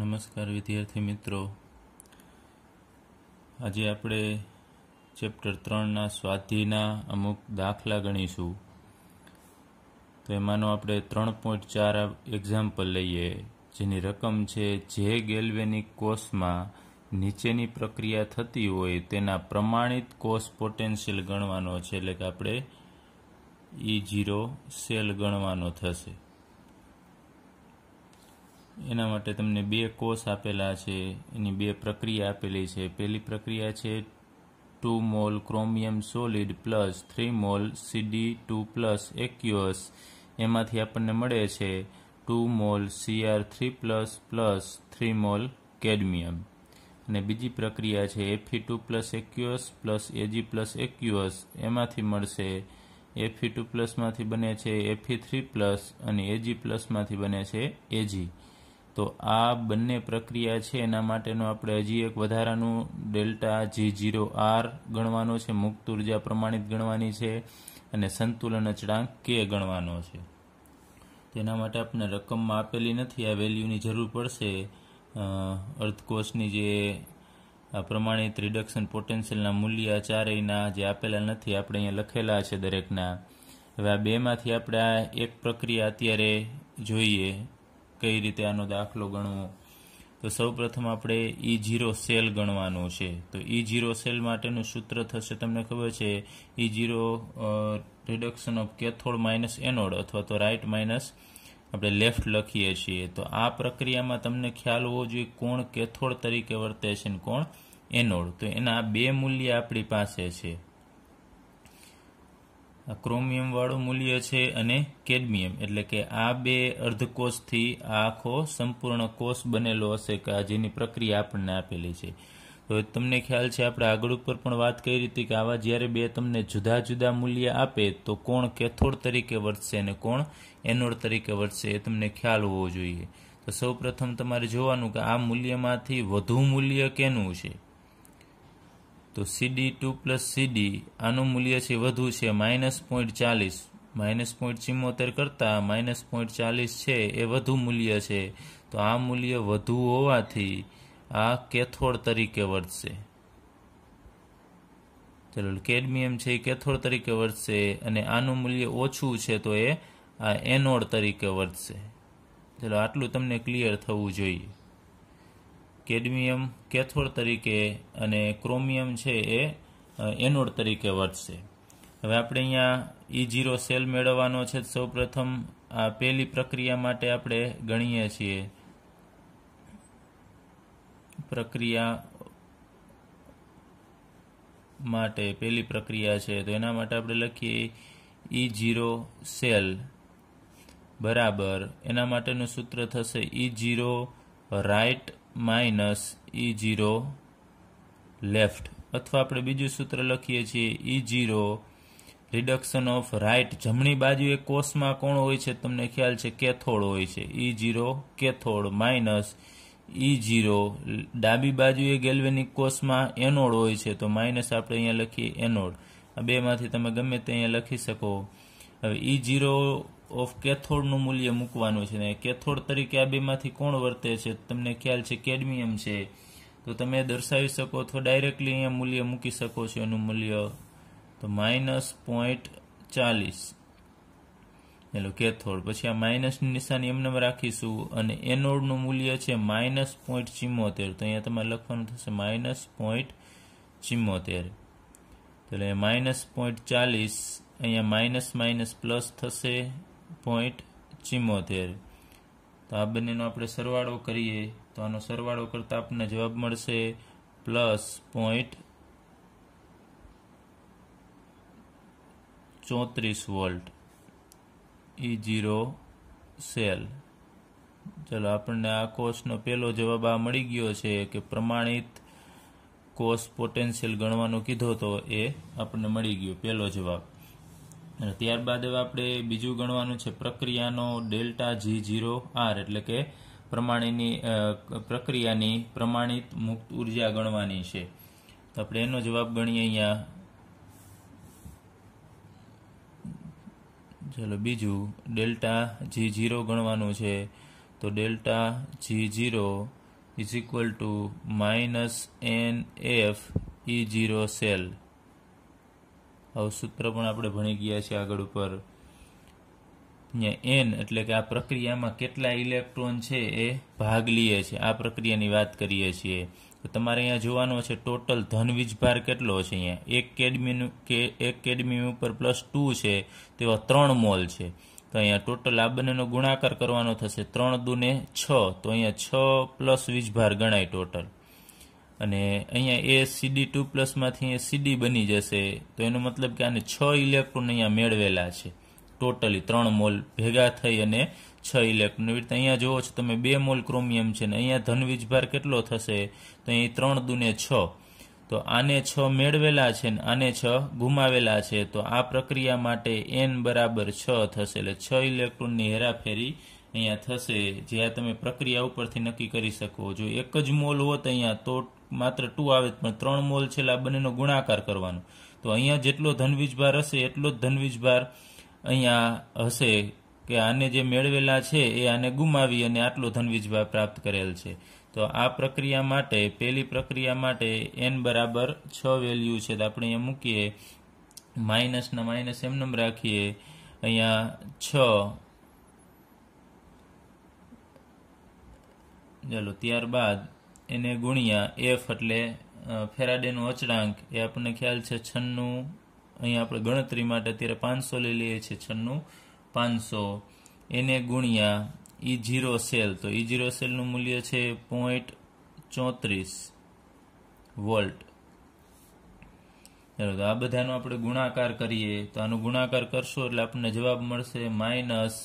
નમસ્કાર વિદ્યાર્થી મિત્રો આજે આપણે ચેપ્ટર ત્રણના સ્વાધ્યાયના અમુક દાખલા ગણીશું તો એમાંનો આપણે ત્રણ પોઈન્ટ ચાર એક્ઝામ્પલ લઈએ જેની રકમ છે જે ગેલ્વેનિક કોષમાં નીચેની પ્રક્રિયા થતી હોય તેના પ્રમાણિત કોષ પોટેન્શિયલ ગણવાનો છે એટલે કે આપણે ઈ જીરો સેલ ગણવાનો થશે એના માટે તમને બે કોષ આપેલા છે એની બે પ્રક્રિયા આપેલી છે પહેલી પ્રક્રિયા છે two mole chromium solid plus three mole CD two plus aqueous એમાંથી આપણને મળે છે two mole CR three plus plus three mole cadmium અને બીજી પ્રક્રિયા છે એફી two plus aqueous plus AG plus aqueous એમાંથી મળશે એફી ટુ પ્લસમાંથી બને છે એફી થ્રી પ્લસ અને એજી પ્લસમાંથી બને છે એજી તો આ બંને પ્રક્રિયા છે એના માટેનો આપણે હજી એક વધારાનું ડેલ્ટા જી જીરો આર ગણવાનો છે મુક્ત ઉર્જા પ્રમાણિત ગણવાની છે અને સંતુલન અચળાંક કે ગણવાનો છે તેના માટે આપણે રકમમાં આપેલી નથી આ વેલ્યુની જરૂર પડશે અર્થકોષની જે પ્રમાણિત રિડક્શન પોટેન્શિયલના મૂલ્ય ચારેયના જે આપેલા નથી આપણે અહીંયા લખેલા છે દરેકના હવે આ બેમાંથી આપણે આ એક પ્રક્રિયા અત્યારે જોઈએ કઈ રીતે આનો દાખલો ગણવો તો સૌપ્રથમ આપણે ઈ જીરો સેલ ગણવાનો છે તો ઈ જીરો સેલ માટેનું સૂત્ર થશે તમને ખબર છે E zero reduction of cathode minus anode અથવા તો રાઇટ માઇનસ આપણે લેફ્ટ લખીએ છીએ તો આ પ્રક્રિયામાં તમને ખ્યાલ હોવો જોઈએ કોણ કેથોડ તરીકે વર્તે છે અને કોણ એનોડ તો એના બે મૂલ્ય આપણી પાસે છે ક્રોમિયમ વાળું મૂલ્ય છે અને કેડમિયમ એટલે કે આ બે અર્ધકોષથી આખો સંપૂર્ણ કોષ બનેલો હશે કે આ જેની પ્રક્રિયા આપણને આપેલી છે તો તમને ખ્યાલ છે આપણે આગળ ઉપર પણ વાત કરી હતી કે આવા જ્યારે બે તમને જુદા જુદા મૂલ્ય આપે તો કોણ કેથોડ તરીકે વર્તશે અને કોણ એનોડ તરીકે વર્તશે એ તમને ખ્યાલ હોવો જોઈએ તો સૌપ્રથમ તમારે જોવાનું કે આ મૂલ્યમાંથી વધુ મૂલ્ય કેનું છે તો સીડી ટુ પ્લસ સીડી આનું મૂલ્ય છે વધુ છે માઇનસ પોઈન્ટ ચાલીસ માઇનસ પોઈન્ટ ચિમ્મોતેર કરતાં માઇનસ પોઈન્ટ ચાલીસ છે એ વધુ મૂલ્ય છે તો આ મૂલ્ય વધુ હોવાથી આ કેથોડ તરીકે વર્તશે ચલો કેડમિયમ છે એ કેથોડ તરીકે વર્તશે અને આનું મૂલ્ય ઓછું છે તો એ આ એનોડ તરીકે વર્તશે ચલો આટલું તમને ક્લિયર થવું જોઈએ કેડમિયમ કેથોડ તરીકે અને ક્રોમિયમ છે એ એનોડ તરીકે વર્તશે હવે આપણે અહીંયા ઈ જીરો સેલ મેળવવાનો છે સૌપ્રથમ આ પહેલી પ્રક્રિયા માટે આપણે ગણીએ છીએ પ્રક્રિયા માટે પહેલી પ્રક્રિયા છે તો એના માટે આપણે લખીએ ઈ જીરો સેલ બરાબર એના માટેનું સૂત્ર થશે E zero right minus E zero left અથવા આપણે બીજું સૂત્ર લખીએ છીએ E zero reduction of right જમણી બાજુએ કોષમાં કોણ હોય છે તમને ખ્યાલ છે કેથોડ હોય છે E e zero cathode minus E e zero ડાબી બાજુએ ગેલ્વેનિક કોષમાં એનોડ હોય છે તો માઇનસ આપણે અહીંયા લખીએ એનોડ આ બેમાંથી તમે ગમે તે અહીંયા લખી શકો હવે ઈ e જીરો ઓફ કેથોડનું મૂલ્ય મૂકવાનું છે ને કેથોડ તરીકે આ બેમાંથી કોણ વર્તે છે તમને ખ્યાલ છે કેડમિયમ છે તો તમે દર્શાવી શકો તો ડાયરેક્ટલી અહીંયા મૂલ્ય મૂકી શકો છો એનું મૂલ્ય તો માઇનસ પોઈન્ટ ચાલીસ એટલે કેથોડ પછી આ માઇનસની નિશાની એમને રાખીશું અને એનોડનું મૂલ્ય છે માઇનસ પોઈન્ટ ચિમ્મોતેર તો અહીંયા તમારે લખવાનું થશે માઇનસ પોઈન્ટ ચિમ્મોતેર એટલે માઇનસ પોઈન્ટ ચાલીસ અહીંયા માઇનસ માઇનસ પ્લસ થશે પોઈન્ટ ચિમોતેર તો આ બંનેનો આપણે સરવાળો કરીએ તો આનો સરવાળો કરતાં આપણને જવાબ મળશે પ્લસ પોઈન્ટ ચોત્રીસ વોલ્ટ ઈ જીરો સેલ ચલો આપણને આ કોષનો પહેલો જવાબ આ મળી ગયો છે કે પ્રમાણિત કોષ પોટેન્શિયલ ગણવાનો કીધો તો એ આપણને મળી ગયો પહેલો જવાબ અને ત્યારબાદ હવે આપણે બીજું ગણવાનું છે પ્રક્રિયાનો ડેલ્ટા જી જીરો આર એટલે કે પ્રમાણેની પ્રક્રિયાની પ્રમાણિત મુક્ત ઉર્જા ગણવાની છે તો આપણે એનો જવાબ ગણીએ અહીંયા ચાલો બીજું ડેલ્ટા જી જીરો ગણવાનું છે તો delta G zero is equal to minus n F E zero cell અવસૂત્ર પણ આપણે ભણી ગયા છીએ આગળ ઉપર એન એટલે કે આ પ્રક્રિયામાં કેટલા ઇલેક્ટ્રોન છે એ ભાગ લઈએ છે આ પ્રક્રિયાની વાત કરીએ છીએ તો તમારે અહીંયા જોવાનો છે ટોટલ ધન વીજભાર કેટલો છે અહીંયા એક કેડમીનું કે એક કેડમી ઉપર પ્લસ ટુ છે તેવા ત્રણ મોલ છે તો અહીંયા ટોટલ આ બંનેનો ગુણાકાર કરવાનો થશે ત્રણ દુને છ તો અહીંયા છ પ્લસ વીજભાર ગણાય ટોટલ અને અહીંયા એ સીડી ટુ પ્લસમાંથી એ સીડી બની જશે તો એનો મતલબ કે આને છ ઇલેક્ટ્રોન અહીંયા મેળવેલા છે ટોટલી ત્રણ મોલ ભેગા થઈ અને છ ઇલેક્ટ્રોન એવી રીતે અહીંયા જુઓ છો તમે બે મોલ ક્રોમિયમ છે ને અહીંયા ધન વીજભાર કેટલો થશે તો અહીં ત્રણ દુને છ તો આને છ મેળવેલા છે ને આને છ ગુમાવેલા છે તો આ પ્રક્રિયા માટે એન બરાબર છ થશે એટલે છ ઇલેક્ટ્રોનની હેરાફેરી અહીંયા થશે જે તમે પ્રક્રિયા ઉપરથી નક્કી કરી શકો જો એક જ મોલ હોત અહીંયા તો માત્ર ટુ આવે પણ ત્રણ મોલ છેલ્લા બંનેનો ગુણાકાર કરવાનો તો અહીંયા જેટલો ધનવીજભાર હશે એટલો જ ધનવીજભાર અહીંયા હશે કે આને જે મેળવેલા છે એ આને ગુમાવી અને આટલો ધનવીજભાર પ્રાપ્ત કરેલ છે તો આ પ્રક્રિયા માટે પહેલી પ્રક્રિયા માટે એન બરાબર છ વેલ્યુ છે તો આપણે અહીંયા મૂકીએ માઇનસના માઇનસ નમ રાખીએ અહીંયા છ ચાલો ત્યારબાદ એને ગુણ્યા એફ એટલે ફેરાડેનું અચળાંક એ આપણને ખ્યાલ છે છન્નું અહીં આપણે ગણતરી માટે અત્યારે પાંચસો લઈ લઈએ છીએ છન્નું પાંચસો એને ગુણ્યા ઈ જીરો સેલ તો ઈ જીરો સેલનું મૂલ્ય છે પોઈન્ટ ચોત્રીસ વોલ્ટ ચાલો તો આ બધાનો આપણે ગુણાકાર કરીએ તો આનો ગુણાકાર કરશો એટલે આપણને જવાબ મળશે માઇનસ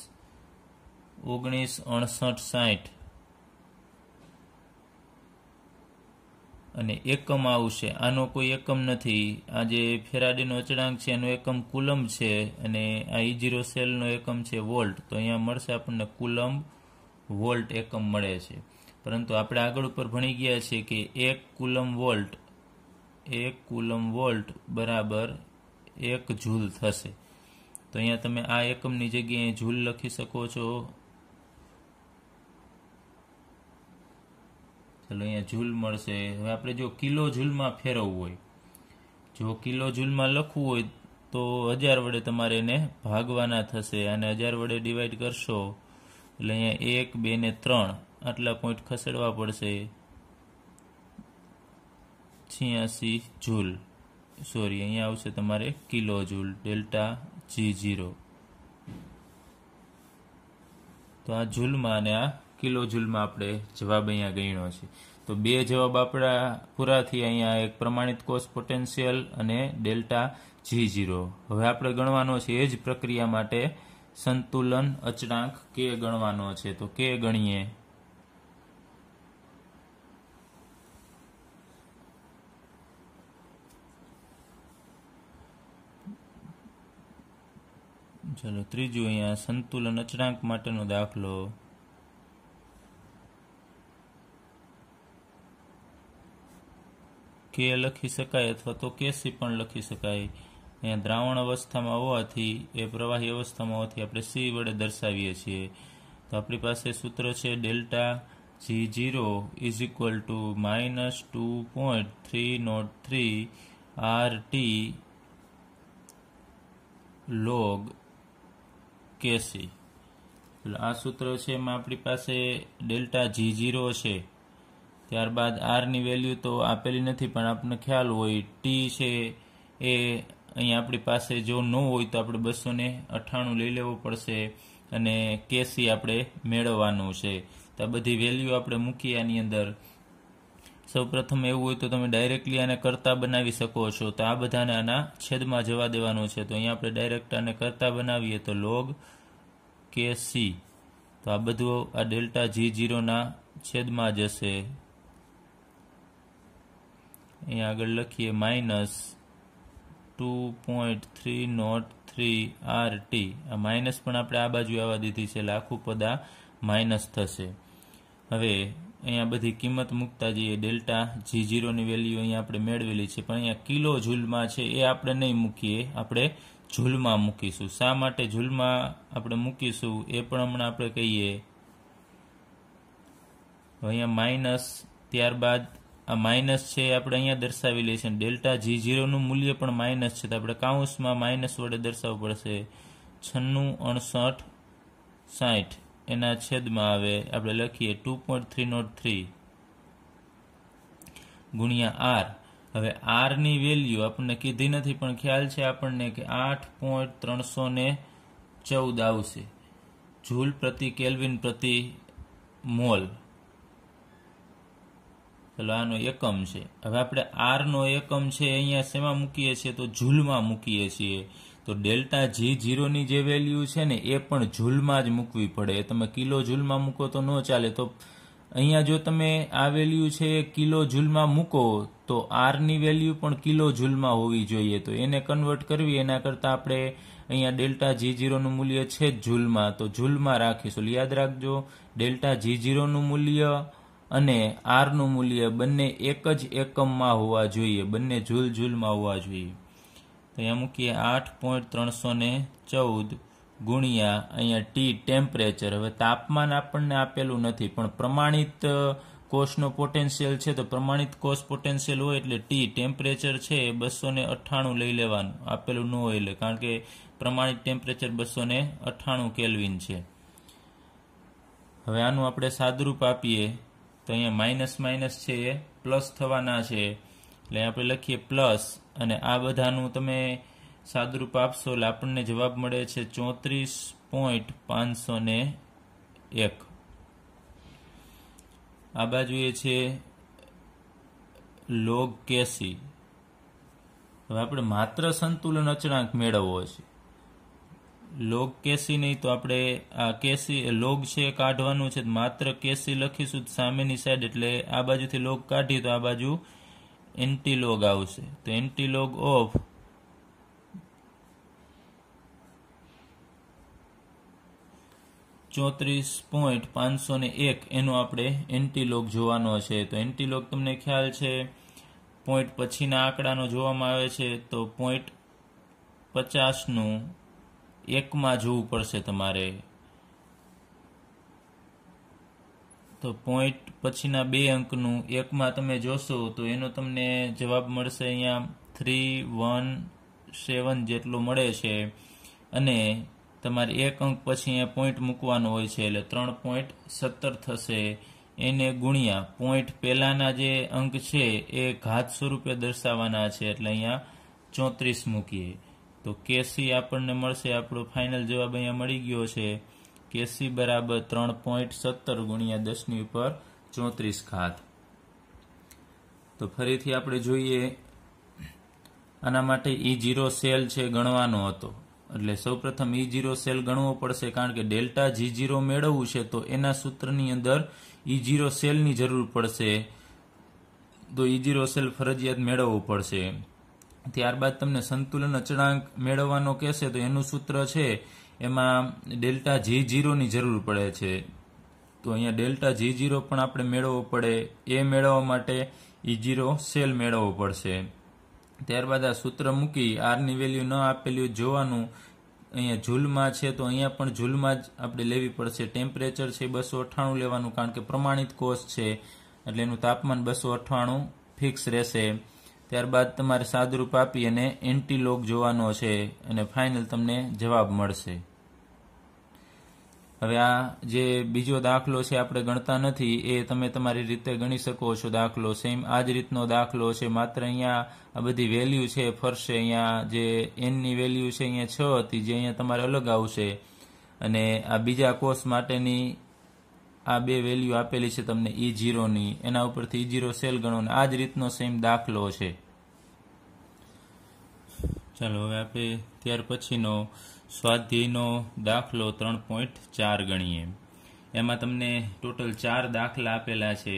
ઓગણીસ અણસઠ સાઠ અને એકમ આવશે આનો કોઈ એકમ નથી આ જે ફેરાડેનો અચળાંક છે એનો એકમ કુલમ છે અને આ ઈ e સેલનો એકમ છે વોલ્ટ તો અહીંયા મળશે આપણને કુલમ વોલ્ટ એકમ મળે છે પરંતુ આપણે આગળ ઉપર ભણી ગયા છીએ કે એક કુલમ વોલ્ટ એક કુલમ વોલ્ટ બરાબર એક જૂલ થશે તો અહીંયા તમે આ એકમની જગ્યાએ જૂલ લખી શકો છો એટલે અહીંયા ઝૂલ મળશે હવે આપણે જો કિલો ઝૂલમાં ફેરવવું હોય જો કિલો ઝૂલમાં લખવું હોય તો હજાર વડે તમારે એને ભાગવાના થશે અને હજાર વડે ડિવાઈડ કરશો એટલે અહીંયા એક બે ને ત્રણ આટલા પોઈન્ટ ખસેડવા પડશે છિયાસી જૂલ સોરી અહીંયા આવશે તમારે kilo joule delta G zero તો આ ઝૂલમાં અને આ કિલો જુલમાં આપણે જવાબ અહીંયા ગણ્યો છે તો બે જવાબ આપણા પૂરા અહીંયા એક પ્રમાણિત કોષ પોટેન્શિયલ અને ડેલ્ટા જી ઝીરો હવે આપણે ગણવાનો છે એ જ પ્રક્રિયા માટે સંતુલન અચળાંક કે ગણવાનો છે તો કે ગણીએ ચલો ત્રીજું અહીંયા સંતુલન અચળાંક માટેનો દાખલો કે લખી શકાય અથવા તો કેસી પણ લખી શકાય અહીંયા દ્રાવણ અવસ્થામાં હોવાથી એ પ્રવાહી અવસ્થામાં હોવાથી આપણે સી વડે દર્શાવીએ છીએ તો આપણી પાસે સૂત્ર છે delta G zero is equal to minus two point three not three R T log KC આ સૂત્ર છે એમાં આપણી પાસે ડેલ્ટા જી ઝીરો છે ત્યારબાદ આરની વેલ્યુ તો આપેલી નથી પણ આપણને ખ્યાલ હોય ટી છે એ અહીં આપણી પાસે જો ન હોય તો આપણે બસો ને અઠ્ઠાણું લઈ લેવું પડશે અને કેસી આપણે મેળવવાનું છે તો આ બધી વેલ્યુ આપણે મૂકીએ આની અંદર સૌપ્રથમ એવું હોય તો તમે ડાયરેક્ટલી આને કરતા બનાવી શકો છો તો આ બધાને આના છેદમાં જવા દેવાનું છે તો અહીંયા આપણે ડાયરેક્ટ આને કરતા બનાવીએ તો લોગ કે સી તો આ બધું આ ડેલ્ટા જી જીરોના છેદમાં જશે અહીં આગળ લખીએ minus two point three not three R T આ માઇનસ પણ આપણે આ બાજુ આવવા દીધી છે લાખું પદ આ માઇનસ થશે હવે અહીંયા બધી કિંમત મૂકતા જઈએ ડેલ્ટા જી જીરોની વેલ્યુ અહીંયા આપણે મેળવેલી છે પણ અહીંયા કિલો ઝૂલમાં છે એ આપણે નહીં મૂકીએ આપણે જૂલમાં મૂકીશું શા માટે ઝૂલમાં આપણે મૂકીશું એ પણ હમણાં આપણે કહીએ અહીંયા માઇનસ ત્યારબાદ આ માઇનસ છે આપણે અહીંયા દર્શાવી લઈએ છીએ ડેલ્ટા જી જીરોનું મૂલ્ય પણ માઇનસ છે તો આપણે કાઉન્સમાં માઇનસ વડે દર્શાવવું પડશે છન્નું અણસઠ સાઠ એના છેદમાં આવે આપણે લખીએ two point three not three ગુણ્યા આર હવે આરની વેલ્યુ આપણને કીધી નથી પણ ખ્યાલ છે આપણને કે આઠ પોઈન્ટ ત્રણસો ને ચૌદ આવશે જૂલ પ્રતિ કેલ્વિન પ્રતિ મોલ પેલો આનો એકમ છે હવે આપણે આરનો એકમ છે અહીંયા શેમાં મૂકીએ છીએ તો ઝૂલમાં મૂકીએ છીએ તો ડેલ્ટા જી ઝીરોની જે વેલ્યુ છે ને એ પણ ઝૂલમાં જ મૂકવી પડે તમે કિલો ઝૂલમાં મૂકો તો ન ચાલે તો અહીંયા જો તમે આ વેલ્યુ છે એ કિલો ઝૂલમાં મૂકો તો આરની વેલ્યુ પણ કિલો ઝૂલમાં હોવી જોઈએ તો એને કન્વર્ટ કરવી એના કરતાં આપણે અહીંયા ડેલ્ટા જી ઝીરોનું મૂલ્ય છે જ ઝૂલમાં તો ઝૂલમાં રાખીશું યાદ રાખજો ડેલ્ટા જી ઝીરોનું મૂલ્ય અને આરનું મૂલ્ય બંને એક જ એકમમાં હોવા જોઈએ બંને જૂલ જૂલમાં હોવા જોઈએ તો અહીંયા મૂકીએ આઠ પોઈન્ટ ત્રણસો ને ચૌદ ગુણ્યા અહીંયા ટી ટેમ્પરેચર હવે તાપમાન આપણને આપેલું નથી પણ પ્રમાણિત કોષનો પોટેન્શિયલ છે તો પ્રમાણિત કોષ પોટેન્શિયલ હોય એટલે ટી ટેમ્પરેચર છે એ બસો ને અઠ્ઠાણું લઈ લેવાનું આપેલું ન હોય એટલે કારણ કે પ્રમાણિત ટેમ્પરેચર બસો ને અઠ્ઠાણું કેલ્વિન છે હવે આનું આપણે સાદરૂપ આપીએ તો અહીંયા માઇનસ માઇનસ છે એ પ્લસ થવાના છે એટલે આપણે લખીએ પ્લસ અને આ બધાનું તમે સાદુરૂપ આપશો એટલે આપણને જવાબ મળે છે ચોત્રીસ પોઈન્ટ પાંચસો ને એક આ બાજુ એ છે લોગ કેસી હવે આપણે માત્ર સંતુલન અચળાંક મેળવવો છે લોગ કેસી નહીં તો આપણે આ કેસી લોગ છે કાઢવાનું છે માત્ર કેસી લખીશું તો સામેની સાઈડ એટલે આ બાજુથી લોગ કાઢીએ તો આ બાજુ એન્ટી લોગ આવશે તો એન્ટી લોગ ઓફ ચોત્રીસ પોઈન્ટ પાંચસો ને એક એનો આપણે એન્ટીલોગ જોવાનો છે તો એન્ટીલોગ તમને ખ્યાલ છે પોઈન્ટ પછીના આંકડાનો જોવામાં આવે છે તો પોઈન્ટ પચાસનું એકમાં જોવું પડશે તમારે તો પોઈન્ટ પછીના બે અંકનું એકમાં તમે જોશો તો એનો તમને જવાબ મળશે અહીંયા થ્રી વન સેવન જેટલો મળે છે અને તમારે એક અંક પછી અહીંયા પોઈન્ટ મૂકવાનો હોય છે એટલે ત્રણ પોઈન્ટ સત્તર થશે એને ગુણ્યા પોઈન્ટ પહેલાંના જે અંક છે એ ઘાત સ્વરૂપે દર્શાવવાના છે એટલે અહીંયા ચોત્રીસ મૂકીએ તો કેસી આપણને મળશે આપણો ફાઇનલ જવાબ અહીંયા મળી ગયો છે કેસી બરાબર ત્રણ પોઈન્ટ સત્તર ગુણ્યા દસની ઉપર ચોત્રીસ ખાત તો ફરીથી આપણે જોઈએ આના માટે ઈ જીરો સેલ છે ગણવાનો હતો એટલે સૌપ્રથમ ઈ જીરો સેલ ગણવો પડશે કારણ કે ડેલ્ટા જી જીરો મેળવવું છે તો એના સૂત્રની અંદર ઈ જીરો સેલની જરૂર પડશે તો ઈ જીરો સેલ ફરજિયાત મેળવવું પડશે ત્યારબાદ તમને સંતુલન અચળાંક મેળવવાનો કહેશે તો એનું સૂત્ર છે એમાં ડેલ્ટા જી જીરોની જરૂર પડે છે તો અહીંયા ડેલ્ટા જી જીરો પણ આપણે મેળવવો પડે એ મેળવવા માટે ઈ જીરો સેલ મેળવવો પડશે ત્યારબાદ આ સૂત્ર મૂકી આરની વેલ્યુ ન આપેલી જોવાનું અહીંયા ઝૂલમાં છે તો અહીંયા પણ ઝૂલમાં જ આપણે લેવી પડશે ટેમ્પરેચર છે બસો અઠ્ઠાણું લેવાનું કારણ કે પ્રમાણિત કોષ છે એટલે એનું તાપમાન બસો અઠ્ઠાણું ફિક્સ રહેશે ત્યારબાદ તમારે સાદુરૂપ આપી અને એન્ટીલોગ જોવાનો છે અને ફાઇનલ તમને જવાબ મળશે હવે આ જે બીજો દાખલો છે આપણે ગણતા નથી એ તમે તમારી રીતે ગણી શકો છો દાખલો સેમ આ જ રીતનો દાખલો છે માત્ર અહીંયા આ બધી વેલ્યુ છે ફરશે અહીંયા જે એનની વેલ્યુ છે અહીંયા છ હતી જે અહીંયા તમારે અલગ આવશે અને આ બીજા કોર્સ માટેની આ બે વેલ્યુ આપેલી છે તમને ઈ e જીરોની એના ઉપરથી ઈ જીરો સેલ ગણો આ જ રીતનો સેમ દાખલો છે ચાલો હવે આપણે ત્યાર પછીનો સ્વાધ્યાયનો દાખલો ત્રણ પોઈન્ટ ચાર ગણીએ એમાં તમને ટોટલ ચાર દાખલા આપેલા છે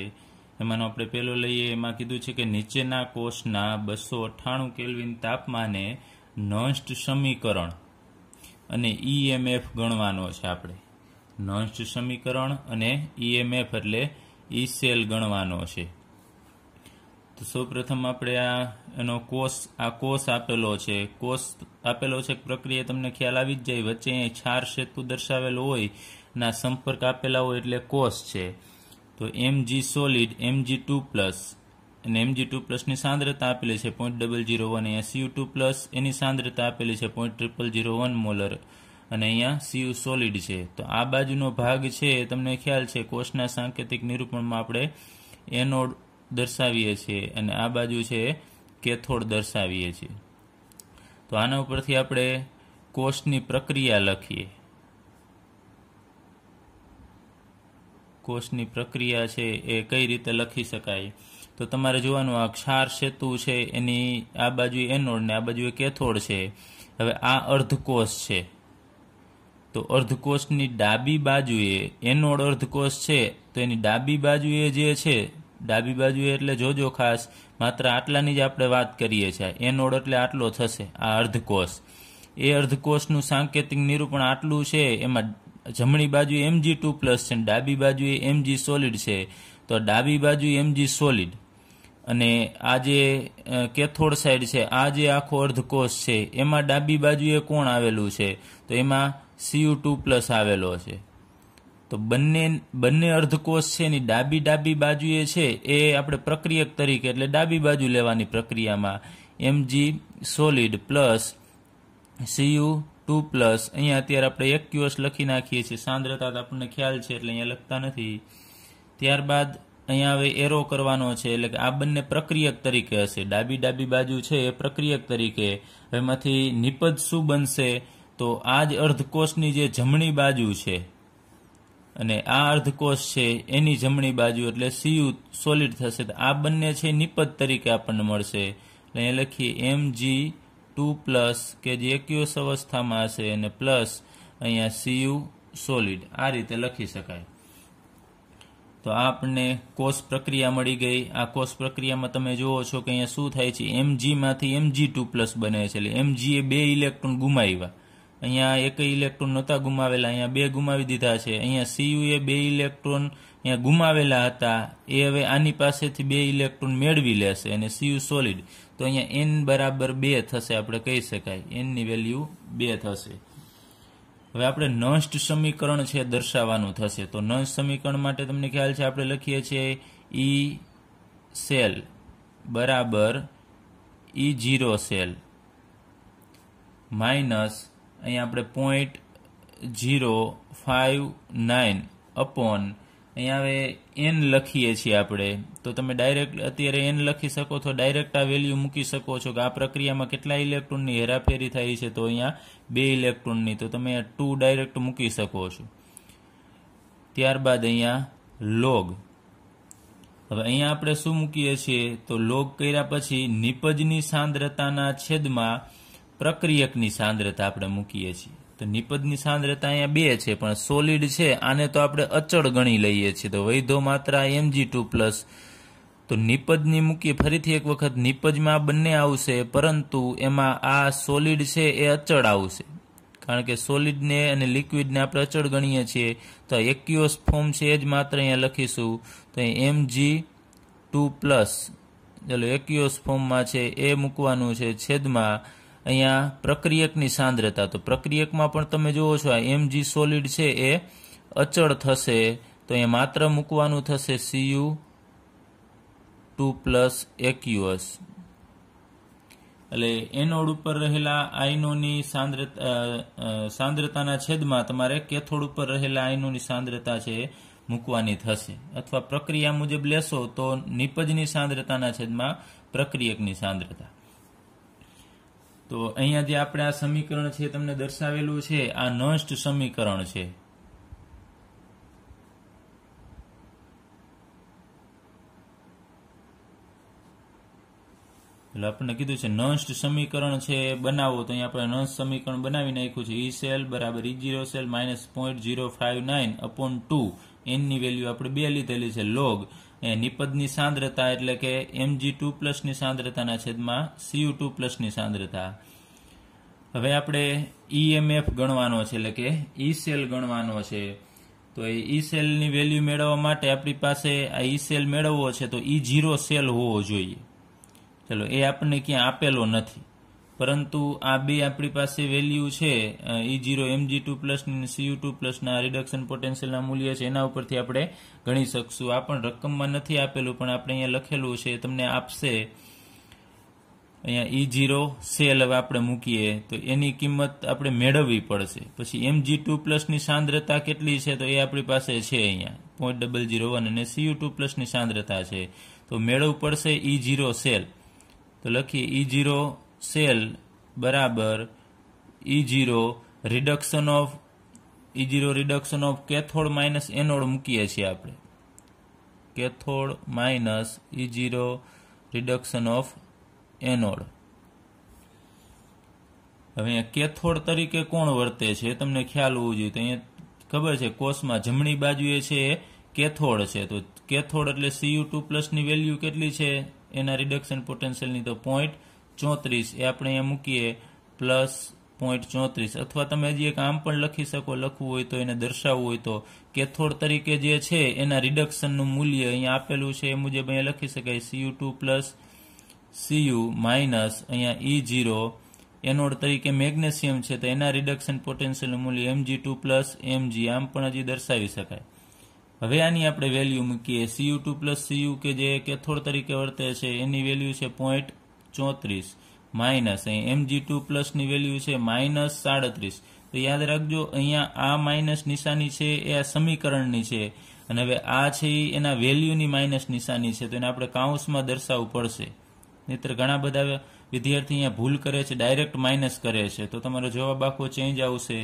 એમાંનો આપણે પહેલો લઈએ એમાં કીધું છે કે નીચેના કોષના બસો અઠ્ઠાણું કેલ્વિન તાપમાને નષ્ટ સમીકરણ અને ઈએમએફ e ગણવાનો છે આપણે નંશ સમીકરણ અને ઈએમએફ e એટલે ઈ e સેલ ગણવાનો છે તો સૌપ્રથમ આપણે આ એનો કોષ આ કોષ આપેલો છે કોષ આપેલો છે પ્રક્રિયા તમને ખ્યાલ આવી જ જાય વચ્ચે અહીં ક્ષાર સેતુ દર્શાવેલો હોય ના સંપર્ક આપેલા હોય એટલે કોષ છે તો Mg solid Mg two plus અને એમજી ટુ પ્લસની સાંદ્રતા આપેલી છે પોઈન્ટ ડબલ જીરો વન અહીંયા ટુ પ્લસ એની સાંદ્રતા આપેલી છે point triple zero one molar અને અહીંયા સીયુ સોલિડ છે તો આ બાજુનો ભાગ છે તમને ખ્યાલ છે કોષના સાંકેતિક નિરૂપણમાં આપણે એનોડ દર્શાવીએ છીએ અને આ બાજુ છે કેથોડ દર્શાવીએ છીએ તો આના ઉપરથી આપણે કોષની પ્રક્રિયા લખીએ કોષની પ્રક્રિયા છે એ કઈ રીતે લખી શકાય તો તમારે જોવાનું આ ક્ષાર સેતુ છે એની આ બાજુ એનોડ ને આ બાજુ કેથોડ છે હવે આ અર્ધકોષ છે તો અર્ધકોષની ડાબી બાજુએ એનોડ અર્ધકોષ છે તો એની ડાબી બાજુએ જે છે ડાબી બાજુએ એટલે જોજો ખાસ માત્ર આટલાની જ આપણે વાત કરીએ છીએ એનોડ એટલે આટલો થશે આ અર્ધકોષ એ અર્ધકોષનું સાંકેતિક નિરૂપણ આટલું છે એમાં જમણી બાજુ એમજી ટુ પ્લસ છે ડાબી બાજુએ એમજી સોલિડ છે તો ડાબી બાજુ એમજી સોલિડ અને આ જે કેથોડ સાઈડ છે આ જે આખો અર્ધકોષ છે એમાં ડાબી બાજુએ કોણ આવેલું છે તો એમાં સીયુ ટુ પ્લસ આવેલો છે તો બંને બંને અર્ધકોષ છે એની ડાબી ડાબી બાજુએ છે એ આપણે પ્રક્રિયક તરીકે એટલે ડાબી બાજુ લેવાની પ્રક્રિયામાં Mg solid plus Cu two plus અહીંયા અત્યારે આપણે એક ક્યુએસ લખી નાખીએ છીએ સાંદ્રતા આપણને ખ્યાલ છે એટલે અહીંયા લખતા નથી ત્યારબાદ અહીંયા હવે એરો કરવાનો છે એટલે કે આ બંને પ્રક્રિયક તરીકે હશે ડાબી ડાબી બાજુ છે એ પ્રક્રિયક તરીકે એમાંથી નિપજ શું બનશે તો આ જ અર્ધકોષની જે જમણી બાજુ છે અને આ અર્ધકોષ છે એની જમણી બાજુ એટલે સીયુ સોલિડ થશે તો આ બંને છે નિપજ તરીકે આપણને મળશે એટલે એ લખીએ એમ જી ટુ પ્લસ કે જે એક્યુસ અવસ્થામાં હશે અને પ્લસ અહીંયા સીયુ સોલિડ આ રીતે લખી શકાય તો આ આપણને કોષ પ્રક્રિયા મળી ગઈ આ કોષ પ્રક્રિયામાં તમે જુઓ છો કે અહીંયા શું થાય છે એમ જીમાંથી એમ જી ટુ પ્લસ બને છે એટલે એમ એ બે ઇલેક્ટ્રોન ગુમાવ્યા અહીંયા એક ઇલેક્ટ્રોન નહોતા ગુમાવેલા અહીંયા બે ગુમાવી દીધા છે અહીંયા સીયુ એ બે ઇલેક્ટ્રોન અહીંયા ગુમાવેલા હતા એ હવે આની પાસેથી બે ઇલેક્ટ્રોન મેળવી લેશે અને સીયુ સોલિડ તો અહીંયા એન બરાબર બે થશે આપણે કહી શકાય એનની વેલ્યુ બે થશે હવે આપણે નષ્ટ સમીકરણ છે દર્શાવવાનું થશે તો નષ્ટ સમીકરણ માટે તમને ખ્યાલ છે આપણે લખીએ છીએ ઈ e સેલ બરાબર ઈ જીરો સેલ માઇનસ અહીંયા આપણે point zero five nine upon અહીંયા હવે એન લખીએ છીએ આપણે તો તમે ડાયરેક્ટ અત્યારે એન લખી શકો છો ડાયરેક્ટ આ વેલ્યુ મૂકી શકો છો કે આ પ્રક્રિયામાં કેટલા ઇલેક્ટ્રોનની હેરાફેરી થઈ છે તો અહીંયા બે ઇલેક્ટ્રોનની તો તમે ટુ ડાયરેક્ટ મૂકી શકો છો ત્યારબાદ અહીંયા લોગ હવે અહીંયા આપણે શું મૂકીએ છીએ તો લોગ કર્યા પછી નિપજની સાંદ્રતાના છેદમાં પ્રક્રિયકની સાંદ્રતા આપણે મૂકીએ છીએ તો નિપજની સાંદ્રતા અહીંયા બે છે પણ સોલિડ છે આને તો આપણે અચળ ગણી લઈએ છીએ તો વૈધો માત્રા એમજી ટુ પ્લસ તો નિપજની મૂકીએ ફરીથી એક વખત નિપજમાં બંને આવશે પરંતુ એમાં આ સોલિડ છે એ અચળ આવશે કારણ કે સોલિડને અને લિક્વિડને આપણે અચળ ગણીએ છીએ તો એક્યુઅસ ફોર્મ છે એ જ માત્ર અહીંયા લખીશું તો એમ જી ટુ પ્લસ ચાલો એક્યુઅસ ફોર્મમાં છે એ મૂકવાનું છે છેદમાં અહીંયા પ્રક્રિયકની સાંદ્રતા તો પ્રક્રિયકમાં પણ તમે જુઓ છો આ એમ એમજી સોલિડ છે એ અચળ થશે તો એ માત્ર મૂકવાનું થશે સીયુ ટુ પ્લસ એક્યુએસ એટલે એનોડ ઉપર રહેલા આયનોની સાંદ્રતા સાંદ્રતાના છેદમાં તમારે કેથોડ ઉપર રહેલા આયનોની સાંદ્રતા છે મૂકવાની થશે અથવા પ્રક્રિયા મુજબ લેશો તો નિપજની સાંદ્રતાના છેદમાં પ્રક્રિયકની સાંદ્રતા તો અહીંયા જે આપણે આ સમીકરણ છે તમને દર્શાવેલું છે આ નષ્ટ સમીકરણ છે એટલે આપણને કીધું છે નષ્ટ સમીકરણ છે બનાવો તો અહીંયા આપણે નષ્ટ સમીકરણ બનાવી નાખ્યું છે ઈ સેલ બરાબર E zero cell minus point zero five nine upon two એનની વેલ્યુ આપણે બે લીધેલી છે લોગ એ નિપજની સાંદ્રતા એટલે કે એમજી ટુ પ્લસની સાંદ્રતાના છેદમાં સીયુ ટુ પ્લસની સાંદ્રતા હવે આપણે ઈએમએફ e ગણવાનો છે એટલે કે ઈ e સેલ ગણવાનો છે તો એ ઈ સેલની વેલ્યુ મેળવવા માટે આપણી પાસે આ ઈ e સેલ મેળવવો છે તો ઈ જીરો સેલ હોવો જોઈએ ચલો એ આપણને ક્યાં આપેલો નથી પરંતુ આ બે આપણી પાસે વેલ્યુ છે E zero Mg two plus Cu two પ્લસના રિડક્શન પોટેન્શિયલના મૂલ્ય છે એના ઉપરથી આપણે ગણી શકશું આ પણ રકમમાં નથી આપેલું પણ આપણે અહીંયા લખેલું છે તમને આપશે અહીંયા ઈ જીરો સેલ હવે આપણે મૂકીએ તો એની કિંમત આપણે મેળવવી પડશે પછી એમજી ટુ પ્લસની સાંદ્રતા કેટલી છે તો એ આપણી પાસે છે અહીંયા પોઈન્ટ ડબલ જીરો વન અને સીયુ ટુ પ્લસની સાંદ્રતા છે તો મેળવવું પડશે ઈ જીરો સેલ તો લખીએ ઈ e જીરો સેલ બરાબર E zero reduction of E zero reduction of cathode minus anode મૂકીએ છીએ આપણે cathode minus E zero reduction of anode હવે અહીંયા કેથોડ તરીકે કોણ વર્તે છે તમને ખ્યાલ હોવું જોઈએ તો અહીંયા ખબર છે કોષમાં જમણી બાજુએ છે એ કેથોડ છે તો કેથોડ એટલે સીયુ ટુ પ્લસની વેલ્યુ કેટલી છે એના રિડક્શન પોટેન્શિયલની તો પોઈન્ટ ચોત્રીસ એ આપણે અહીંયા મૂકીએ પ્લસ પોઈન્ટ ચોત્રીસ અથવા તમે હજી એક આમ પણ લખી શકો લખવું હોય તો એને દર્શાવવું હોય તો કેથોડ તરીકે જે છે એના રિડક્શનનું મૂલ્ય અહીંયા આપેલું છે એ મુજબ અહીંયા લખી શકાય Cu two plus Cu minus અહીંયા ઈ જીરો એનોડ તરીકે મેગ્નેશિયમ છે તો એના રિડક્શન પોટેન્શિયલનું મૂલ્ય એમજી ટુ પ્લસ એમજી આમ પણ હજી દર્શાવી શકાય હવે આની આપણે વેલ્યુ મૂકીએ સીયુ ટુ પ્લસ સીયુ કે જે કેથોડ તરીકે વર્તે છે એની વેલ્યુ છે પોઈન્ટ ચોત્રીસ માઇનસ અહીં એમજી ટુ પ્લસની વેલ્યુ છે માઇનસ સાડત્રીસ તો યાદ રાખજો અહીંયા આ માઇનસ નિશાની છે એ આ સમીકરણની છે અને હવે આ છે એના વેલ્યુની માઇનસ નિશાની છે તો એને આપણે કાઉન્સમાં દર્શાવવું પડશે નહીતર ઘણા બધા વિદ્યાર્થી અહીંયા ભૂલ કરે છે ડાયરેક્ટ માઇનસ કરે છે તો તમારો જવાબ આખો ચેન્જ આવશે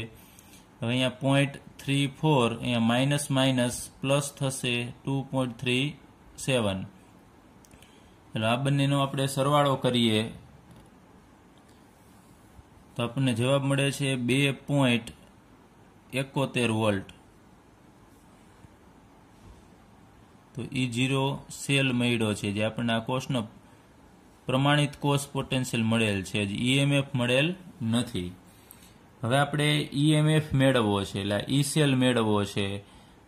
હવે અહીંયા પોઈન્ટ થ્રી ફોર અહીંયા માઇનસ માઇનસ પ્લસ થશે ટુ પોઈન્ટ થ્રી સેવન એટલે આ બંનેનો આપણે સરવાળો કરીએ તો આપણને જવાબ મળે છે બે પોઈન્ટ એકોતેર વોલ્ટ તો ઈ જીરો સેલ મળ્યો છે જે આપણને આ કોષનો પ્રમાણિત કોષ પોટેન્શિયલ મળેલ છે જે ઈએમએફ મળેલ નથી હવે આપણે ઈએમએફ મેળવવો છે એટલે ઈ સેલ મેળવવો છે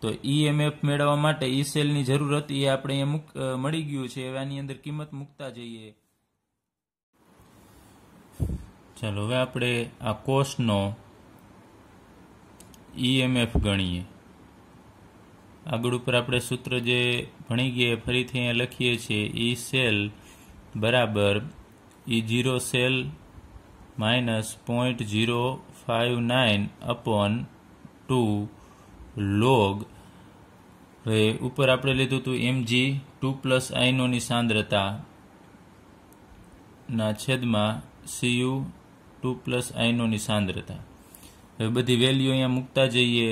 તો ઈ e એમએફ મેળવવા માટે ઈ સેલની જરૂરત એ આપણે અહીંયા મળી ગયું છે એની અંદર કિંમત મૂકતા જઈએ ચાલો હવે આપણે આ કોસ્ટનો ઈએમએફ e ગણીએ આગળ ઉપર આપણે સૂત્ર જે ભણી ગયા ફરીથી અહીંયા લખીએ છીએ ઈ સેલ બરાબર E zero cell minus point zero five nine upon two log ઉપર આપણે લીધું હતું એમજી ટુ પ્લસ આયનોની સાંદ્રતાના છેદમાં સીયુ ટુ પ્લસ આયનોની સાંદ્રતા હવે બધી વેલ્યુ અહીંયા મૂકતા જઈએ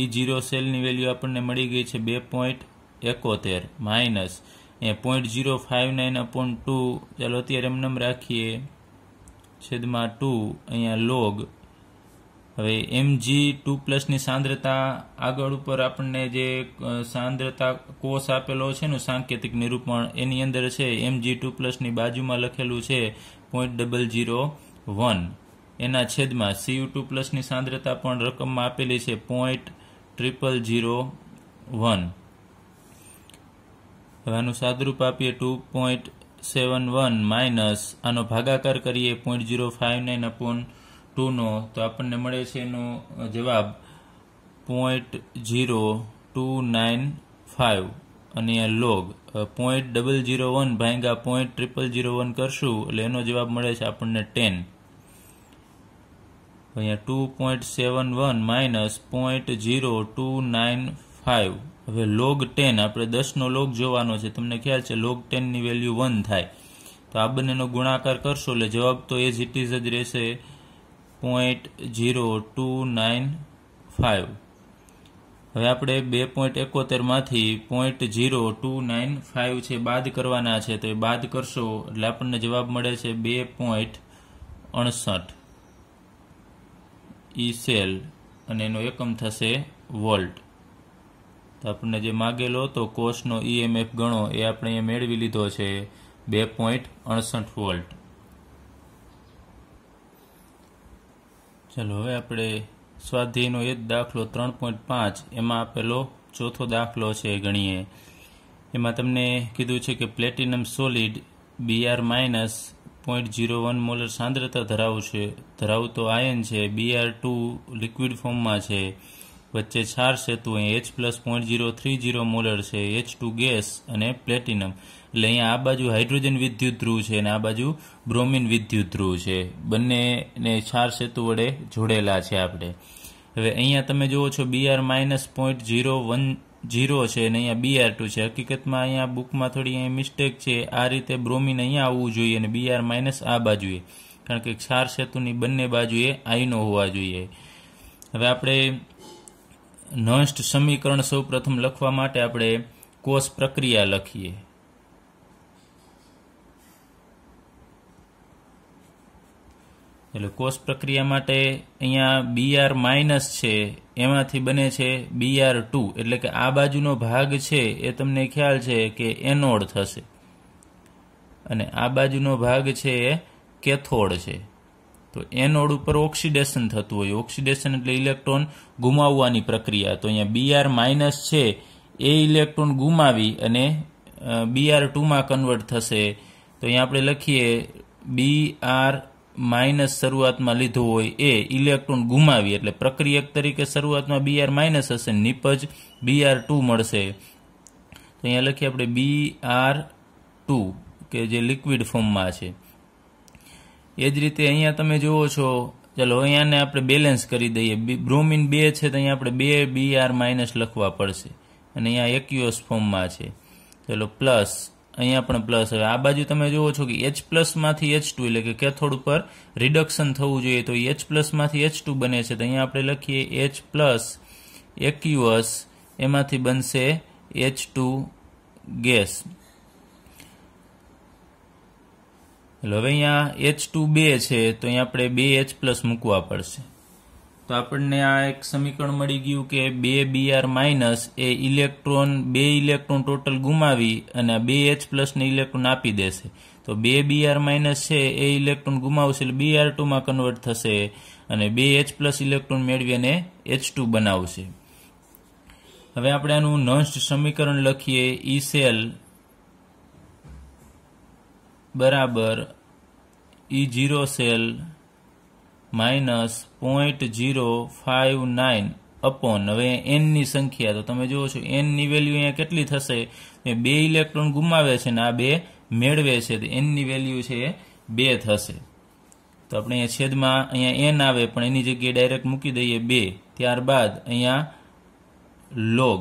ઈ જીરો સેલની વેલ્યુ આપણને મળી ગઈ છે બે પોઈન્ટ એકોતેર માઇનસ અહીંયા point zero five nine upon two ચાલો અત્યારે એમ નમ રાખીએ છેદમાં ટુ અહીંયા લોગ હવે એમજી ટુ પ્લસની સાંદ્રતા આગળ ઉપર આપણને જે સાંદ્રતા કોષ આપેલો છે એનું સાંકેતિક નિરૂપણ એની અંદર છે એમજી ટુ પ્લસની બાજુમાં લખેલું છે પોઈન્ટ ડબલ જીરો વન એના છેદમાં સીયુ ટુ પ્લસની સાંદ્રતા પણ રકમમાં આપેલી છે પોઈન્ટ ટ્રિપલ ઝીરો વન હવે આનું સાદરૂપ આપીએ two point seven one minus આનો ભાગાકાર કરીએ point zero five nine upon ટુનો તો આપણને મળે છે એનો જવાબ point zero two nine five અને log point double zero one ભાંગા પોઈન્ટ ટ્રિપલ જીરો વન કરશું એટલે એનો જવાબ મળે છે આપણને ટેન અહીંયા two point seven one minus point zero two nine five હવે લોગ ટેન આપણે દસનો લોગ જોવાનો છે તમને ખ્યાલ છે લોગ ટેનની વેલ્યુ વન થાય તો આ બંનેનો ગુણાકાર કરશો એટલે જવાબ તો એઝ ઇટ ઇઝ જ રહેશે point zero two nine five હવે આપણે બે પોઈન્ટ એકોતેરમાંથી point zero two nine five છે બાદ કરવાના છે તો એ બાદ કરશો એટલે આપણને જવાબ મળે છે બે પોઈન્ટ અણસઠ ઈ સેલ અને એનો એકમ થશે વોલ્ટ તો આપણને જે માગેલો તો કોષનો ઈએમએફ ગણો એ આપણે મેળવી લીધો છે બે પોઈન્ટ અડસઠ વોલ્ટ ચાલો હવે આપણે સ્વાધ્યાયનો એ જ દાખલો ત્રણ પોઈન્ટ પાંચ એમાં આપેલો ચોથો દાખલો છે ગણીએ એમાં તમને કીધું છે કે platinum solid BR minus point zero one molar સાંદ્રતા ધરાવું છે ધરાવતો આયન છે બીઆર ટુ લિક્વિડ ફોર્મમાં છે વચ્ચે છાર સેતુ H plus point zero three zero molar છે એચ ટુ ગેસ અને પ્લેટિનમ એટલે અહીંયા આ બાજુ હાઇડ્રોજન વિદ્યુત ધ્રુવ છે અને આ બાજુ બ્રોમિન વિદ્યુત ધ્રુવ છે બંનેને ક્ષાર સેતુ વડે જોડેલા છે આપણે હવે અહીંયા તમે જુઓ છો BR minus point zero one zero છે અને અહીંયા બીઆર ટુ છે હકીકતમાં અહીંયા બુકમાં થોડી અહીં મિસ્ટેક છે આ રીતે બ્રોમિન અહીંયા આવવું જોઈએ અને બીઆર માઇનસ આ બાજુએ કારણ કે ક્ષાર સેતુની બંને બાજુએ આઈનો હોવા જોઈએ હવે આપણે નષ્ટ સમીકરણ સૌપ્રથમ લખવા માટે આપણે કોષ પ્રક્રિયા લખીએ એટલે કોષ પ્રક્રિયા માટે અહીંયા બી આર માઇનસ છે એમાંથી બને છે બી આર ટુ એટલે કે આ બાજુનો ભાગ છે એ તમને ખ્યાલ છે કે એનોડ થશે અને આ બાજુનો ભાગ છે એ કેથોડ છે તો એનોડ ઉપર ઓક્સિડેશન થતું હોય ઓક્સિડેશન એટલે ઇલેક્ટ્રોન ગુમાવવાની પ્રક્રિયા તો અહીંયા બી આર માઇનસ છે એ ઇલેક્ટ્રોન ગુમાવી અને બી આર ટુમાં કન્વર્ટ થશે તો અહીંયા આપણે લખીએ બી આર માઇનસ શરૂઆતમાં લીધું હોય એ ઇલેક્ટ્રોન ગુમાવી એટલે પ્રક્રિયક તરીકે શરૂઆતમાં બી આર માઇનસ હશે નિપજ બી આર ટુ મળશે તો અહીંયા લખીએ આપણે બી આર ટુ કે જે લિક્વિડ ફોર્મમાં છે એ જ રીતે અહીંયા તમે જુઓ છો ચલો અહીંયાને આપણે બેલેન્સ કરી દઈએ બ્રોમિન બે છે તો અહીંયા આપણે બે બી આર માઇનસ લખવા પડશે અને અહીંયા એક્યુએસ ફોર્મમાં છે ચલો પ્લસ અહીંયા પણ પ્લસ હવે આ બાજુ તમે જુઓ છો કે એચ પ્લસમાંથી એચ ટુ એટલે કે કેથોડ ઉપર રિડક્શન થવું જોઈએ તો એચ પ્લસમાંથી એચ ટુ બને છે તો અહીંયા આપણે લખીએ એચ પ્લસ એક્યુઅસ એમાંથી બનશે એચ ટુ ગેસ એટલે હવે અહીંયા એચ ટુ બે છે તો અહીંયા આપણે બે એચ પ્લસ મૂકવા પડશે તો આપણને આ એક સમીકરણ મળી ગયું કે બે બી આર માઇનસ એ ઇલેક્ટ્રોન બે ઇલેક્ટ્રોન ટોટલ ગુમાવી અને બે એચ પ્લસને ઇલેક્ટ્રોન આપી દેશે તો બે બી આર માઇનસ છે એ ઇલેક્ટ્રોન ગુમાવશે એટલે બી આર ટુમાં કન્વર્ટ થશે અને બે એચ પ્લસ ઇલેક્ટ્રોન મેળવી અને એચ ટુ બનાવશે હવે આપણે આનું નષ્ટ સમીકરણ લખીએ ઈ e સેલ બરાબર E zero cell minus point zero five nine upon હવે એનની સંખ્યા તો તમે જુઓ છો એનની વેલ્યુ અહીંયા કેટલી થશે એ બે ઇલેક્ટ્રોન ગુમાવે છે ને આ બે મેળવે છે તો એનની વેલ્યુ છે એ બે થશે તો આપણે અહીંયા છેદમાં અહીંયા એન આવે પણ એની જગ્યાએ ડાયરેક્ટ મૂકી દઈએ બે ત્યારબાદ અહીંયા લોગ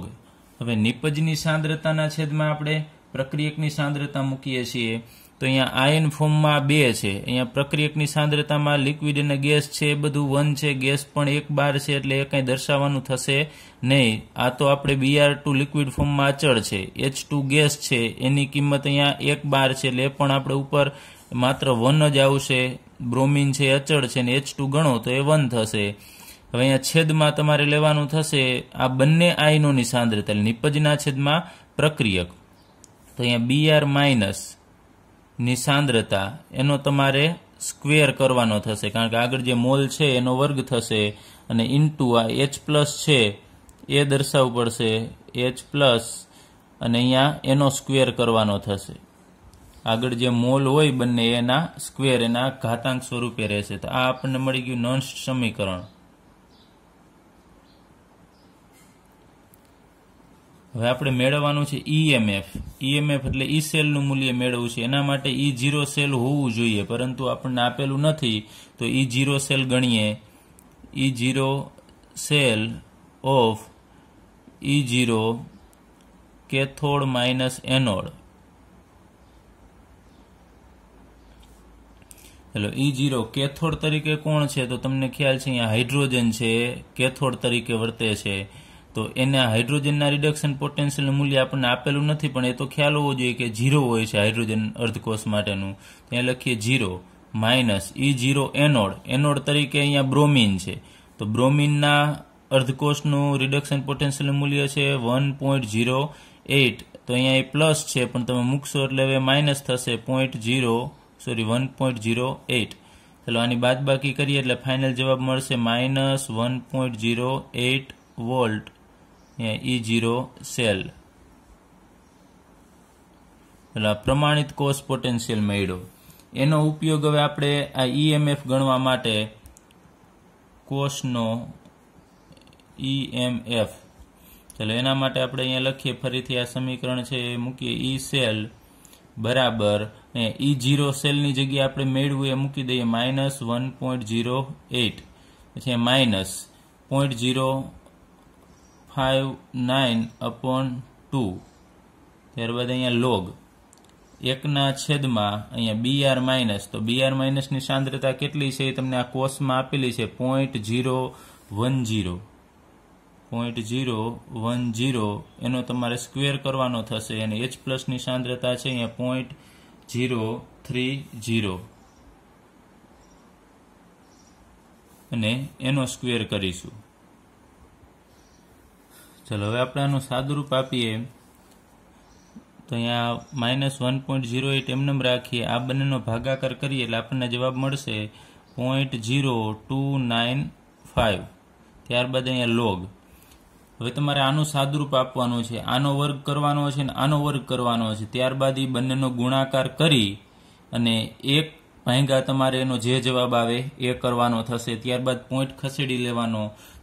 હવે નિપજની સાંદ્રતાના છેદમાં આપણે પ્રક્રિયકની સાંદ્રતા મૂકીએ છીએ તો અહીંયા આયન ફોર્મમાં બે છે અહીંયા પ્રક્રિયકની સાંદ્રતામાં લિક્વિડ અને ગેસ છે એ બધું વન છે ગેસ પણ એક બાર છે એટલે એ કંઈ દર્શાવવાનું થશે નહીં આ તો આપણે બીઆર ટુ લિક્વિડ ફોર્મમાં અચળ છે એચ ગેસ છે એની કિંમત અહીંયા એક બાર છે એટલે એ પણ આપણે ઉપર માત્ર વન જ આવશે બ્રોમિન છે અચળ છે ને એચ ગણો તો એ વન થશે હવે અહીંયા છેદમાં તમારે લેવાનું થશે આ બંને આયનોની સાંદ્રતા નિપજના છેદમાં પ્રક્રિયક તો અહીંયા બીઆર માઇનસ ની એનો તમારે સ્ક્વેર કરવાનો થશે કારણ કે આગળ જે મોલ છે એનો વર્ગ થશે અને ઇન્ટુ આ એચ પ્લસ છે એ દર્શાવવું પડશે એચ પ્લસ અને અહીંયા એનો સ્ક્વેર કરવાનો થશે આગળ જે મોલ હોય બંને એના સ્ક્વેર એના ઘાતાંક સ્વરૂપે રહેશે તો આ આપણને મળી ગયું નોન્સ્ટ સમીકરણ હવે આપણે મેળવવાનું છે ઈએમએફ e ઈએમએફ e એટલે ઈ સેલનું મૂલ્ય મેળવવું છે એના માટે ઈ જીરો સેલ હોવું જોઈએ પરંતુ આપણને આપેલું નથી તો ઈ જીરો સેલ ગણીએ E zero cell of E zero cathode minus anode એટલે ઈ જીરો કેથોડ તરીકે કોણ છે તો તમને ખ્યાલ છે અહીંયા હાઇડ્રોજન છે કેથોડ તરીકે વર્તે છે તો એને હાઇડ્રોજનના રિડક્શન પોટેન્શિયલ મૂલ્ય આપણને આપેલું નથી પણ એ તો ખ્યાલ હોવો જોઈએ કે ઝીરો હોય છે હાઇડ્રોજન અર્ધકોષ માટેનું ત્યાં લખીએ zero minus E zero anode anode તરીકે અહીંયા બ્રોમિન છે તો બ્રોમિનના અર્ધકોષનું રિડક્શન પોટેન્શિયલ મૂલ્ય છે વન પોઈન્ટ ઝીરો એઇટ તો અહીંયા એ પ્લસ છે પણ તમે મૂકશો એટલે હવે માઇનસ થશે point zero sorry one point zero eight ચાલો આની બાદ બાકી કરીએ એટલે ફાઇનલ જવાબ મળશે minus one point zero eight volt E zero cell પેલા પ્રમાણિત કોષ પોટેન્શિયલ મળ્યો એનો ઉપયોગ હવે આપણે આ ઈએમએફ e ગણવા માટે કોષનો ઈએમએફ e ચલો એના માટે આપણે અહીંયા લખીએ ફરીથી આ સમીકરણ છે એ મૂકીએ ઈ e સેલ બરાબર એ ઈ જીરો સેલની જગ્યાએ આપણે મેળવું એ મૂકી દઈએ minus one point zero eight પછી minus point zero five nine upon two ત્યારબાદ અહીંયા લોગ એકના છેદમાં અહીંયા બી આર માઇનસ તો બી આર માઇનસની સાંદ્રતા કેટલી છે એ તમને આ કોષમાં આપેલી છે point zero one zero point zero one zero એનો તમારે સ્ક્વેર કરવાનો થશે અને એચ પ્લસની સાંદ્રતા છે અહીંયા પોઈન્ટ જીરો થ્રી જીરો અને એનો સ્ક્વેર કરીશું ચાલો હવે આપણે આનું સાદુરૂપ આપીએ તો અહીંયા minus one point zero eight એમ એમનેમ રાખીએ આ બંનેનો ભાગાકાર કરીએ એટલે આપણને જવાબ મળશે point zero two nine five ત્યારબાદ અહીંયા લોગ હવે તમારે આનું સાદુરૂપ આપવાનું છે આનો વર્ગ કરવાનો છે અને આનો વર્ગ કરવાનો છે ત્યારબાદ એ બંનેનો ગુણાકાર કરી અને એક ભાંગા તમારે એનો જે જવાબ આવે એ કરવાનો થશે ત્યારબાદ પોઈન્ટ ખસેડી લેવાનો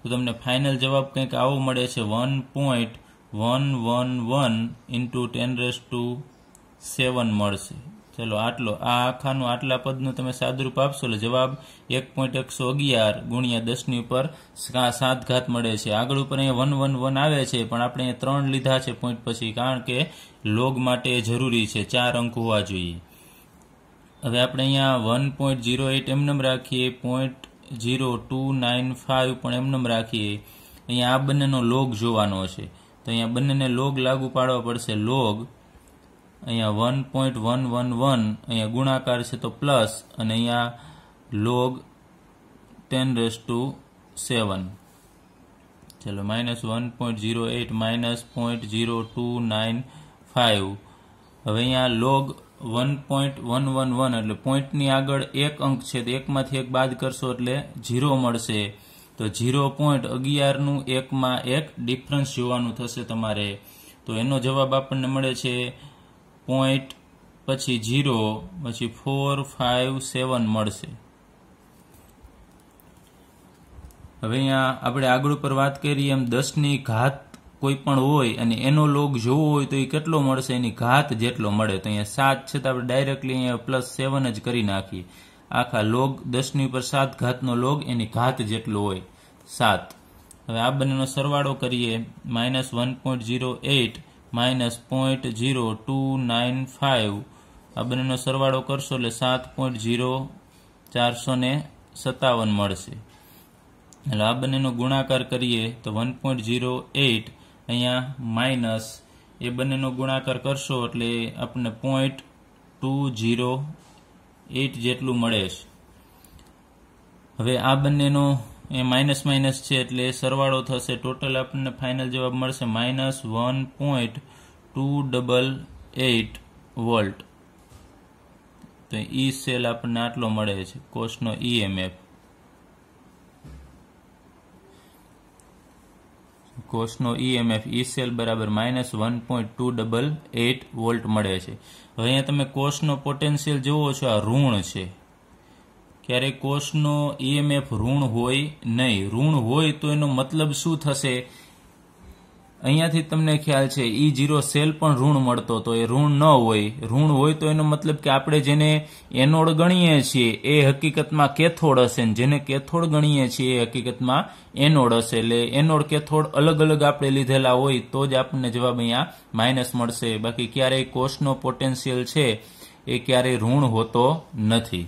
તો તમને ફાઇનલ જવાબ કંઈક આવો મળે છે one point one one one into ten raise to seven મળશે ચલો આટલો આ આખાનું આટલા પદનું તમે સાદરૂપ આપશો એટલે જવાબ એક પોઈન્ટ એકસો અગિયાર ગુણ્યા દસની ઉપર સાત ઘાત મળે છે આગળ ઉપર અહીંયા વન વન વન આવે છે પણ આપણે અહીંયા ત્રણ લીધા છે પોઈન્ટ પછી કારણ કે લોગ માટે જરૂરી છે ચાર અંક હોવા જોઈએ હવે આપણે અહીંયા વન પોઈન્ટ જીરો એટ એમ નમ રાખીએ point zero two nine five પણ એમનેમ રાખીએ અહીંયા આ બંનેનો લોગ જોવાનો છે તો અહીંયા બંનેને લોગ લાગુ પાડવા પડશે લોગ અહીંયા one point one one one અહીંયા ગુણાકાર છે તો પ્લસ અને અહીંયા log ten raise to seven ચલો minus one point zero eight minus point zero two nine five હવે અહીંયા log one point one one one એટલે પોઈન્ટની આગળ એક અંક છે તો એકમાંથી એક બાદ કરશો એટલે ઝીરો મળશે તો ઝીરો પોઈન્ટ અગિયારનું એકમાં એક ડિફરન્સ જોવાનું થશે તમારે તો એનો જવાબ આપણને મળે છે પોઈન્ટ પછી ઝીરો પછી ફોર ફાઇવ સેવન મળશે હવે અહીંયા આપણે આગળ ઉપર વાત કરીએ એમ દસની ઘાત કોઈ પણ હોય અને એનો લોગ જોવો હોય તો એ કેટલો મળશે એની ઘાત જેટલો મળે તો અહીંયા સાત છે તો આપણે ડાયરેક્ટલી અહીંયા પ્લસ સેવન જ કરી નાખીએ આખા લોગ દસની ઉપર સાત ઘાતનો લોગ એની ઘાત જેટલો હોય સાત હવે આ બંનેનો સરવાળો કરીએ minus one point zero eight minus point zero two nine five આ બંનેનો સરવાળો કરશો એટલે સાત પોઈન્ટ ઝીરો ચારસો ને સત્તાવન મળશે એટલે આ બંનેનો ગુણાકાર કરીએ તો વન પોઈન્ટ ઝીરો એઇટ અહીંયા માઇનસ એ બંનેનો ગુણાકાર કરશો એટલે આપણને પોઈન્ટ ટુ ઝીરો એટ જેટલું મળે છે હવે આ બંનેનો એ માઇનસ માઇનસ છે એટલે સરવાળો થશે ટોટલ આપણને ફાઇનલ જવાબ મળશે minus one point two double eight volt તો ઈ સેલ આપણને આટલો મળે છે કોસ્ટનો ઈએમએફ e કોષનો ઈએમએફ ઈ સેલ બરાબર minus one point two double eight volt મળે છે હવે અહીંયા તમે કોષનો પોટેન્શિયલ જુઓ છો આ ઋણ છે ક્યારે કોષનો ઈએમએફ e ઋણ હોય નહીં ઋણ હોય તો એનો મતલબ શું થશે અહીંયાથી તમને ખ્યાલ છે ઈ જીરો સેલ પણ ઋણ મળતો તો એ ઋણ ન હોય ઋણ હોય તો એનો મતલબ કે આપણે જેને એનોડ ગણીએ છીએ એ હકીકતમાં કેથોડ હશે ને જેને કેથોડ ગણીએ છીએ એ હકીકતમાં એનોડ હશે એટલે એનોડ કેથોડ અલગ અલગ આપણે લીધેલા હોય તો જ આપણને જવાબ અહીંયા માઇનસ મળશે બાકી ક્યારેય કોષનો પોટેન્શિયલ છે એ ક્યારેય ઋણ હોતો નથી